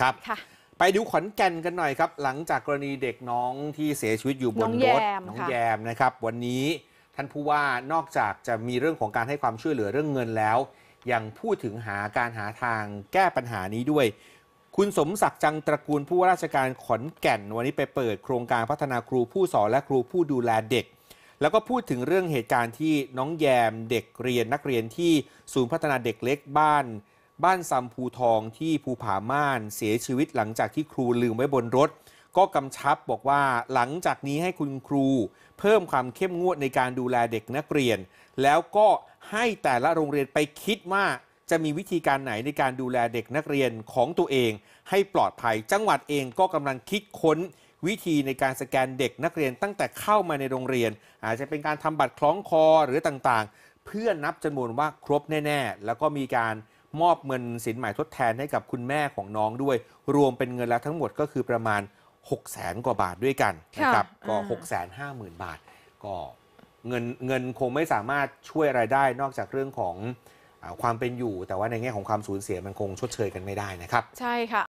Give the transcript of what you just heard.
ครับไปดูขอนแก่นกันหน่อยครับ หลังจากกรณีเด็กน้องที่เสียชีวิตอยู่บนรถน้องแยมนะครับ วันนี้ท่านผู้ว่านอกจากจะมีเรื่องของการให้ความช่วยเหลือเรื่องเงินแล้ว ยังพูดถึงหาการหาทางแก้ปัญหานี้ด้วย คุณสมศักดิ์จังตระกูลผู้ว่าราชการขอนแก่น วันนี้ไปเปิดโครงการพัฒนาครูผู้สอนและครูผู้ดูแลเด็ก แล้วก็พูดถึงเรื่องเหตุการณ์ที่น้องแยมเด็กเรียนนักเรียนที่ศูนย์พัฒนาเด็กเล็กบ้านบ้านซัมภูทองที่ภูผาม่าน เสียชีวิต หลังจากที่ครูลืมไว้บนรถ ก็กำชับบอกว่าหลังจากนี้ให้คุณครู เพิ่มความเข้มงวดในการดูแลเด็กนักเรียน แล้วก็ให้แต่ละโรงเรียนไปคิดว่า จะมีวิธีการไหนในการดูแลเด็กนักเรียนของตัวเองให้ปลอดภัย จังหวัดเองก็กำลังคิดค้น วิธีในการสแกนเด็กนักเรียน ตั้งแต่เข้ามาในโรงเรียน อาจจะเป็นการทำบัตรคล้องคอหรือต่างๆ เพื่อนับจำนวนว่าครบแน่ ๆ แล้วก็มีการมอบเงินสินใหม่ทดแทนให้กับคุณแม่ของน้องด้วย รวมเป็นเงินแล้วทั้งหมดก็คือประมาณ6กแสนกว่าบาทด้วยกันนะครับก็หหกแสน้าหมื่นบาทก็เงินเงินคงไม่สามารถช่วยอะไรได้ นอกจากเรื่องของความเป็นอยู่ แต่ว่าในแง่ของความสูญเสีย มันคงชดเชยกันไม่ได้นะครับ ใช่ค่ะ